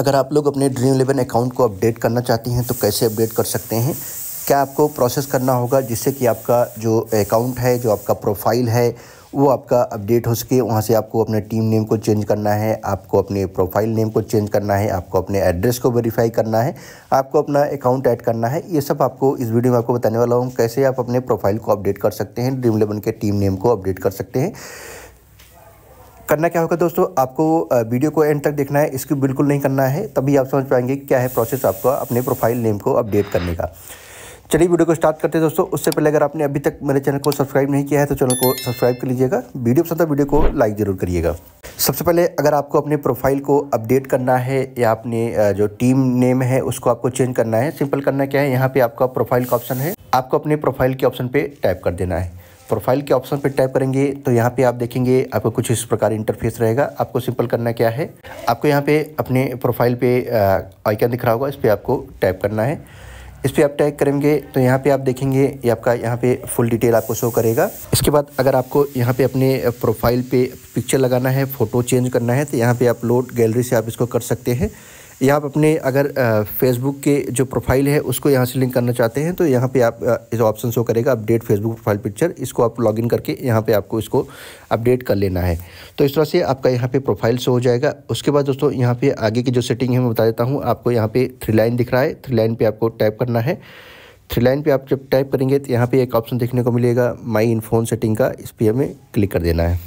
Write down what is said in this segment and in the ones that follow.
अगर आप लोग अपने ड्रीम इलेवन अकाउंट को अपडेट करना चाहते हैं तो कैसे अपडेट कर सकते हैं क्या आपको प्रोसेस करना होगा जिससे कि आपका जो अकाउंट है जो आपका प्रोफाइल है वो आपका अपडेट हो सके वहाँ से आपको अपने टीम नेम को चेंज करना है आपको अपने प्रोफाइल नेम को चेंज करना है आपको अपने एड्रेस को वेरीफाई करना है आपको अपना अकाउंट ऐड करना है ये सब आपको इस वीडियो में आपको बताने वाला हूँ कैसे आप अपने प्रोफाइल को अपडेट कर सकते हैं ड्रीम इलेवन के टीम नेम को अपडेट कर सकते हैं करना क्या होगा दोस्तों आपको वीडियो को एंड तक देखना है इसको बिल्कुल नहीं करना है तभी आप समझ पाएंगे क्या है प्रोसेस आपका अपने प्रोफाइल नेम को अपडेट करने का चलिए वीडियो को स्टार्ट करते हैं दोस्तों उससे पहले अगर आपने अभी तक मेरे चैनल को सब्सक्राइब नहीं किया है तो चैनल को सब्सक्राइब कर लीजिएगा वीडियो पसंद है वीडियो को लाइक ज़रूर करिएगा सबसे पहले अगर आपको अपने प्रोफाइल को अपडेट करना है या अपने जो टीम नेम है उसको आपको चेंज करना है सिंपल करना क्या है यहाँ पे आपका प्रोफाइल का ऑप्शन है आपको अपने प्रोफाइल के ऑप्शन पे टाइप कर देना है प्रोफाइल के ऑप्शन पे टैप करेंगे तो यहाँ पे आप देखेंगे आपको कुछ इस प्रकार इंटरफेस रहेगा आपको सिंपल करना क्या है आपको यहाँ पे अपने प्रोफाइल पे आइकन दिख रहा होगा इस पर आपको टैप करना है इस पर आप टैप करेंगे तो यहाँ पे आप देखेंगे ये आपका यहाँ पे फुल डिटेल आपको शो करेगा इसके बाद अगर आपको यहाँ पे अपने प्रोफाइल पे पिक्चर लगाना है फ़ोटो चेंज करना है तो यहाँ पे आप लोड गैलरी से आप इसको कर सकते हैं या आप अपने अगर फेसबुक के जो प्रोफाइल है उसको यहाँ से लिंक करना चाहते हैं तो यहाँ पे आप इस ऑप्शन शो करेगा अपडेट फेसबुक प्रोफाइल पिक्चर इसको आप लॉगिन करके यहाँ पे आपको इसको अपडेट कर लेना है तो इस तरह से आपका यहाँ पे प्रोफाइल शो हो जाएगा उसके बाद दोस्तों यहाँ पे आगे की जो सेटिंग है मैं बता देता हूँ आपको यहाँ पे थ्री लाइन दिख रहा है थ्री लाइन पर आपको टाइप करना है थ्री लाइन पर आप जब टाइप करेंगे तो यहाँ पर एक ऑप्शन देखने को मिलेगा माई इन फोन सेटिंग का इस पर हमें क्लिक कर देना है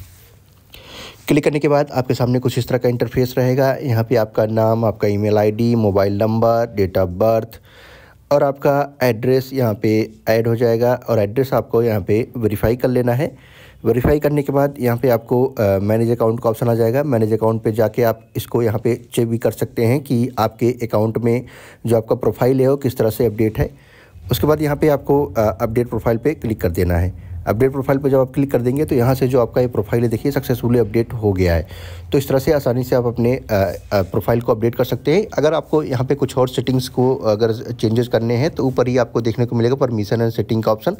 क्लिक करने के बाद आपके सामने कुछ इस तरह का इंटरफेस रहेगा यहाँ पे आपका नाम आपका email ID, mobile number date of birth और आपका एड्रेस यहाँ पे ऐड हो जाएगा और एड्रेस आपको यहाँ पे वेरीफाई कर लेना है वेरीफाई करने के बाद यहाँ पे आपको मैनेज अकाउंट का ऑप्शन आ जाएगा मैनेज अकाउंट पे जाके आप इसको यहाँ पे चेक भी कर सकते हैं कि आपके अकाउंट में जो आपका प्रोफाइल है वो किस तरह से अपडेट है उसके बाद यहाँ पे आपको अपडेट प्रोफाइल पे क्लिक कर देना है अपडेट प्रोफाइल पर जब आप क्लिक कर देंगे तो यहाँ से जो आपका ये प्रोफाइल है देखिए सक्सेसफुली अपडेट हो गया है तो इस तरह से आसानी से आप अपने प्रोफाइल को अपडेट कर सकते हैं अगर आपको यहाँ पे कुछ और सेटिंग्स को अगर चेंजेस करने हैं तो ऊपर ही आपको देखने को मिलेगा परमिशन एंड सेटिंग का ऑप्शन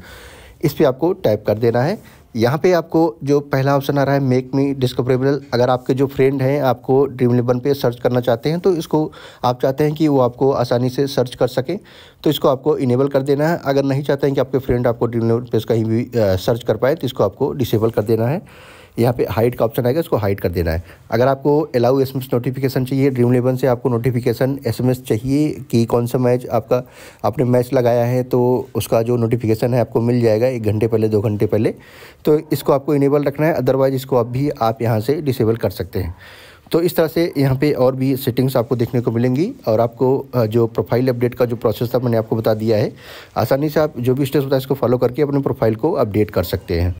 इस पर आपको टाइप कर देना है यहाँ पे आपको जो पहला ऑप्शन आ रहा है मेक मी डिस्कवरेबल अगर आपके जो फ्रेंड हैं आपको ड्रीम इलेवन पे सर्च करना चाहते हैं तो इसको आप चाहते हैं कि वो आपको आसानी से सर्च कर सकें तो इसको आपको इनेबल कर देना है अगर नहीं चाहते हैं कि आपके फ्रेंड आपको ड्रीम इलेवन पे कहीं भी सर्च कर पाए तो इसको आपको डिसेबल कर देना है यहाँ पे हाइट का ऑप्शन आएगा इसको हाइट कर देना है अगर आपको अलाउ एस नोटिफिकेशन चाहिए ड्रीम इलेवन से आपको नोटिफिकेशन एस चाहिए कि कौन सा मैच आपका आपने मैच लगाया है तो उसका जो नोटिफिकेशन है आपको मिल जाएगा एक घंटे पहले दो घंटे पहले तो इसको आपको इनेबल रखना है अदरवाइज़ इसको अब भी आप यहाँ से डिसेबल कर सकते हैं तो इस तरह से यहाँ पे और भी सेटिंग्स आपको देखने को मिलेंगी और आपको जो प्रोफाइल अपडेट का जो प्रोसेस था मैंने आपको बता दिया है आसानी से आप जो भी स्टेप्स है इसको फॉलो करके अपने प्रोफाइल को अपडेट कर सकते हैं